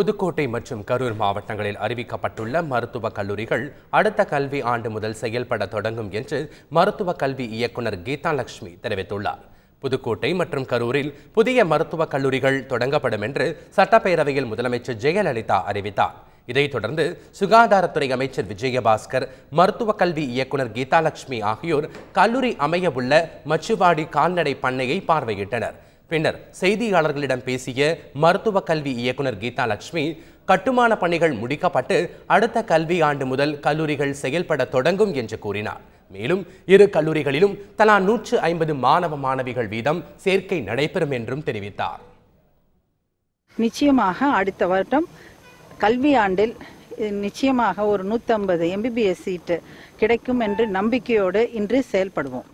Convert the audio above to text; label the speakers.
Speaker 1: புதுக்கோட்டை மற்றும் கரூர் மாவட்டங்களில் அறிவிக்கப்பட்டுள்ள மருத்துவ கல்லூரிகள் அடுத்த கல்வி ஆண்டு முதல் செயல்பட தொடங்கும் என்று மருத்துவ கல்வி இயக்குநர் கீதா லட்சுமி தெரிவித்துள்ளார் புதுக்கோட்டை மற்றும் கரூரில் புதிய மருத்துவ கல்லூரிகள் தொடங்கப்படும் என்று சட்டப்பேரவையில் முதலமைச்சர் ஜெயலலிதா அறிவித்தார் இதைத் தொடர்ந்து சுகாதாரத்துறை அமைச்சர் விஜயபாஸ்கர் மருத்துவ கல்வி இயக்குநர் கீதாலட்சுமி ஆகியோர் கல்லூரி அமையவுள்ள மச்சுவாடி கால்நடை பண்ணையை பார்வையிட்டனர் பின்னர் செய்தியாளர்களிடம் பேசிய மருத்துவ கல்வி இயக்குனர் கீதா லட்சுமி கட்டுமான பணிகள் முடிக்கப்பட்டு அடுத்த கல்வி ஆண்டு முதல் கல்லூரிகள் செயல்பட தொடங்கும் என்று கூறினார் மேலும் இரு கல்லூரிகளிலும் தலா நூற்று ஐம்பது மாணவ மாணவிகள் வீதம் சேர்க்கை நடைபெறும் என்றும் தெரிவித்தார்
Speaker 2: நிச்சயமாக அடுத்த வருடம் கல்வி ஆண்டில் நிச்சயமாக ஒரு நூற்றம்பது எம்பிபிஎஸ் சீட்டு கிடைக்கும் என்று நம்பிக்கையோடு இன்று செயல்படுவோம்